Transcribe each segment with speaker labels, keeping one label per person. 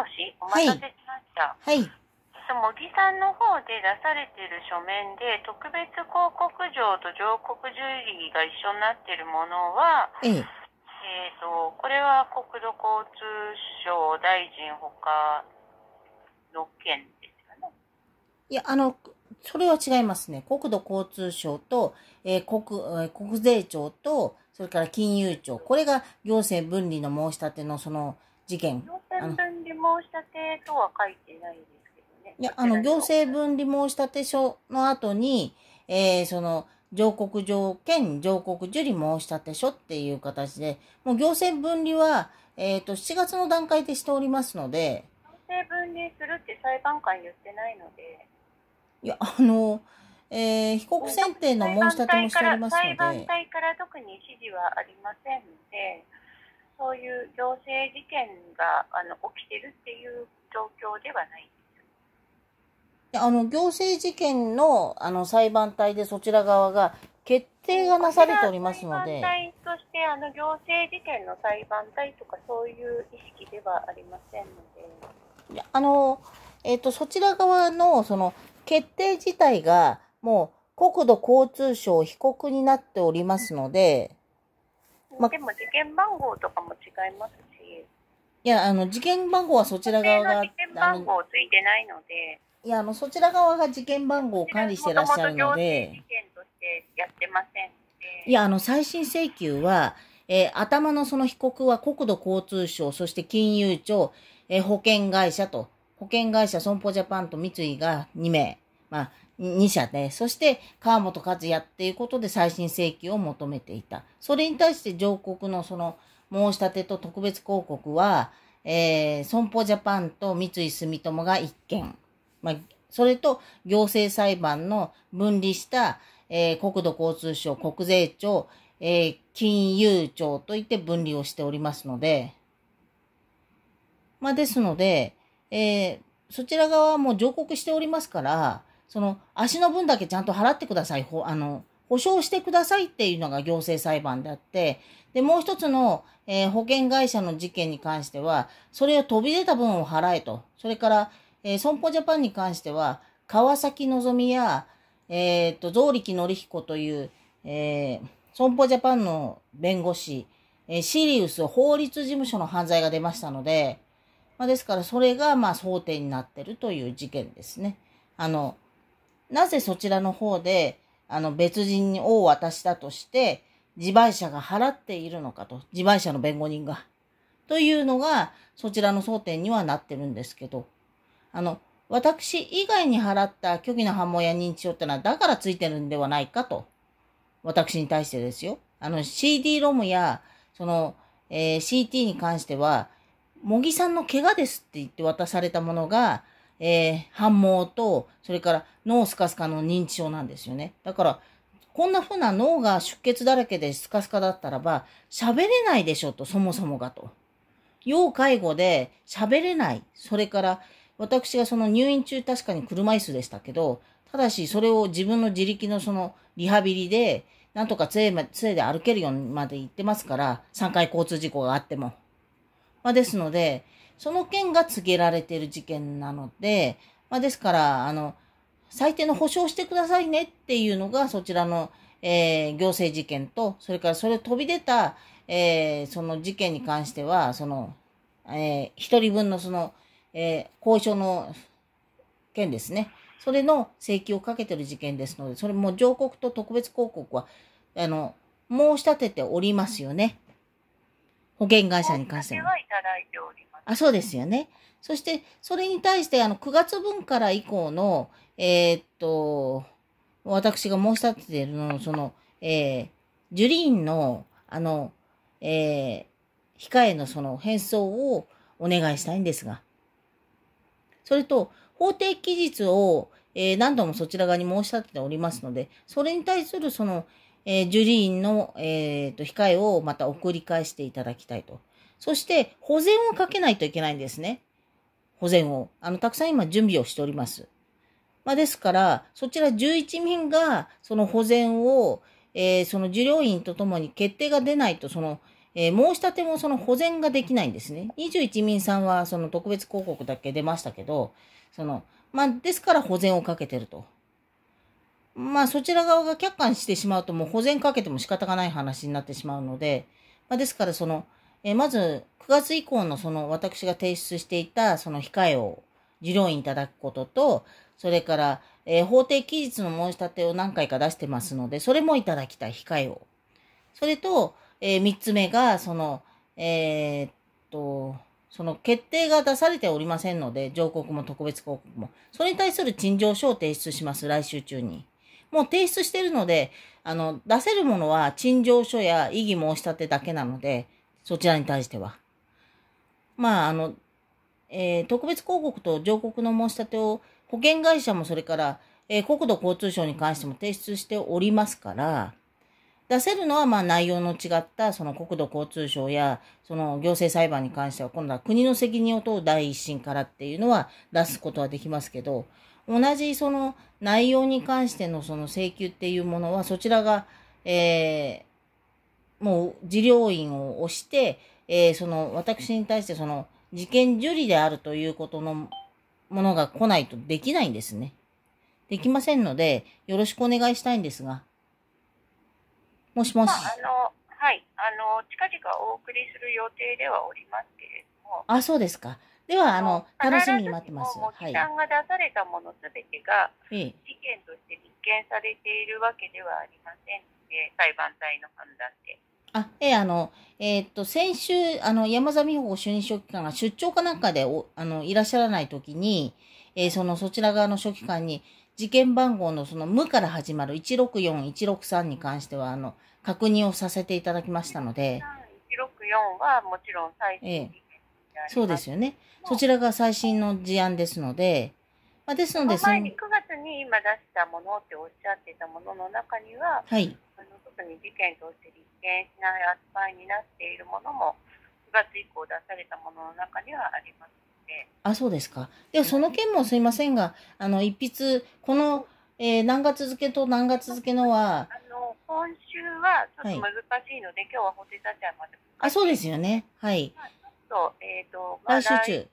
Speaker 1: もし、お待たせしました。はい。茂木さんの方で出されている書面で特別広告状と上告受理が一緒になっているものは、えええーと、これは国土交通省大臣ほかの件ですかね。
Speaker 2: いや、あの、それは違いますね。国土交通省と、えー、国、えー、国税庁と、それから金融庁。これが行政分離の申し立てのその、事件。行政
Speaker 1: 分離申立とは書いてないですけ
Speaker 2: どね。いや、あの、行政分離申立書の後に、えー、その、上告条件、上告受理申立書っていう形で、もう行政分離は、えっ、ー、と、7月の段階でしておりますので。
Speaker 1: 行政分離するって裁判官言ってないので。
Speaker 2: いや、あの、えー、被告選定の申し立てもしておりますので。裁判体
Speaker 1: から特に指示はありませんので。そういう行政事件があの起きてるっていう状況ではない
Speaker 2: あの行政事件のあの裁判体でそちら側が決定がなされておりますので。裁判体
Speaker 1: としてあの行政事件の裁判体とかそういう意識ではありませんので。
Speaker 2: いやあのえっ、とそちら側のその決定自体がもう国土交通省被告になっておりますので。ま、でも
Speaker 1: 事件番号とかも違いますし。
Speaker 2: いや、あの、事件番号はそちら側が。事件番
Speaker 1: 号ついてないので。
Speaker 2: いや、あの、そちら側が事件番号を管理してらっしゃるので。事
Speaker 1: 件としてやってません。
Speaker 2: いや、あの、再審請求は、えー、頭のその被告は国土交通省、そして金融庁、えー、保険会社と、保険会社損保ジャパンと三井が2名、まあ、2社で、そして川本和也っていうことで再審請求を求めていた。それに対して上告のその申し立てと特別広告は、えー、損保ジャパンと三井住友が1件、まあ、それと行政裁判の分離した、えー、国土交通省、国税庁、えー、金融庁といって分離をしておりますので、まあ、ですので、えー、そちら側も上告しておりますから、その足の分だけちゃんと払ってください。ほあの保証してくださいっていうのが行政裁判であって、で、もう一つの、えー、保険会社の事件に関しては、それを飛び出た分を払えと。それから、えー、損保ジャパンに関しては、川崎のぞみや、えっ、と、増力ひ彦という、えー、損保ジャパンの弁護士、えー、シリウス法律事務所の犯罪が出ましたので、まあ、ですからそれが、まあ、争点になってるという事件ですね。あの、なぜそちらの方で、あの、別人に王を渡したとして、自賠者が払っているのかと、自賠者の弁護人が。というのが、そちらの争点にはなってるんですけど、あの、私以外に払った虚偽の反応や認知症ってのは、だからついてるんではないかと、私に対してですよ。あの、CD ロムや、その、えー、CT に関しては、茂木さんの怪我ですって言って渡されたものが、えー、反毛と、それから脳スカスカの認知症なんですよね。だから、こんな風な脳が出血だらけでスカスカだったらば、喋れないでしょと、そもそもがと。要介護で喋れない。それから、私がその入院中確かに車椅子でしたけど、ただしそれを自分の自力のそのリハビリで、なんとか杖杖で歩けるようにまで行ってますから、3回交通事故があっても。まあ、ですので、その件が告げられている事件なので、まあ、ですから、あの、最低の保証してくださいねっていうのが、そちらの、えー、行政事件と、それからそれ飛び出た、えー、その事件に関しては、その、えー、一人分のその、えー、渉の件ですね。それの請求をかけてる事件ですので、それも上告と特別抗告は、あの、申し立てておりますよね。保険会社に関しては。は
Speaker 1: いただいておりま
Speaker 2: す。あ、そうですよね。そして、それに対して、あの、9月分から以降の、えー、っと、私が申し立てているのその、えー、ジュリーンの、あの、えー、控えのその返送をお願いしたいんですが。それと、法定期日を、えー、何度もそちら側に申し立てておりますので、それに対するその、えー、ジュリーンの、えーと、控えをまた送り返していただきたいと。そして、保全をかけないといけないんですね。保全を。あの、たくさん今準備をしております。まあ、ですから、そちら11人が、その保全を、えー、その受領員とともに決定が出ないと、その、えー、申し立てもその保全ができないんですね。21民さんはその特別広告だけ出ましたけど、その、まあ、ですから保全をかけてると。まあそちら側が客観してしまうともう保全かけても仕方がない話になってしまうので、まあ、ですからその、えまず9月以降のその私が提出していたその控えを受領員いただくことと、それから、えー、法定期日の申し立てを何回か出してますので、それもいただきたい、控えを。それと、えー、3つ目が、その、えー、っと、その決定が出されておりませんので、上告も特別広告も。それに対する陳情書を提出します、来週中に。もう提出してるので、あの、出せるものは陳情書や異議申し立てだけなので、そちらに対しては。まあ、あの、えー、特別広告と上告の申し立てを保険会社もそれから、えー、国土交通省に関しても提出しておりますから、出せるのはまあ内容の違ったその国土交通省やその行政裁判に関しては今度は国の責任を問う第一審からっていうのは出すことはできますけど、同じその内容に関してのその請求っていうものは、そちらが、えー、もう事業員を押して、えー、その私に対してその事件受理であるということのものが来ないとできないんですね。できませんので、よろしくお願いしたいんですが。もしもし。まあ、あ
Speaker 1: の、はい。あの、近々お送りする予定ではおりますけれども。あ、そうです
Speaker 2: か。では、あの、楽しみに待ってます。はい。さが
Speaker 1: 出されたものすべてが、事件として立件されているわけではありませんので、裁判体の判断で。
Speaker 2: あ、ええ、あの、えー、っと、先週、あの、山田美穂主任書記官が出張かなんかでお、あの、いらっしゃらないときに、えー、その、そちら側の書記官に、事件番号のその、無から始まる164、163に関しては、あの、確認をさせていただきましたので。
Speaker 1: 164はもちろん最初に、ええそうで
Speaker 2: すよね。そちらが最新の事案ですので、まあ、ですのでその、前に9
Speaker 1: 月に今出したものっておっしゃってたものの中には、はい、あの特に事件として立件しない扱いになっているものも、9月以降出されたものの中にはありますの
Speaker 2: で。あ、そうですか。では、その件もすいませんが、あの、一筆、この、えー、何月付と何月付のは、あ
Speaker 1: の今週はちょっと難しいので、はい、今日はホテルちゃんまで。
Speaker 2: あ、そうですよね。はい、はい
Speaker 1: そう、えっ、ー、と、まあ、来週中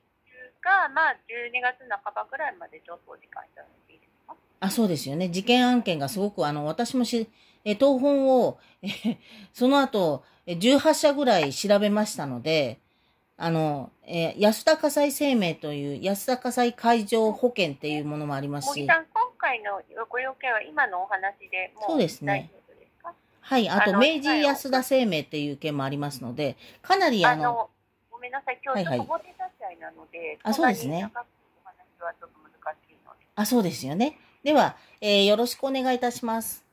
Speaker 1: が、まあ、12月半ばぐらいまでちょっとお時間いただいていいで
Speaker 2: すかあ、そうですよね。事件案件がすごく、あの、私もし、え、東本を、え、その後、18社ぐらい調べましたので、あの、え安田火災生命という安田火災海上保険っていうものもありますし。今
Speaker 1: 回のご要件は今のお話でもうそうですね。
Speaker 2: はい、あと、明治安田生命っていう件もありますので、かなりあの、
Speaker 1: めんなさい、今日ちょっと表立っちゃなので、あ、そうですね。お話
Speaker 2: はちょっと難しいので。あ、そうですよね。では、えー、よろしくお願いいたします。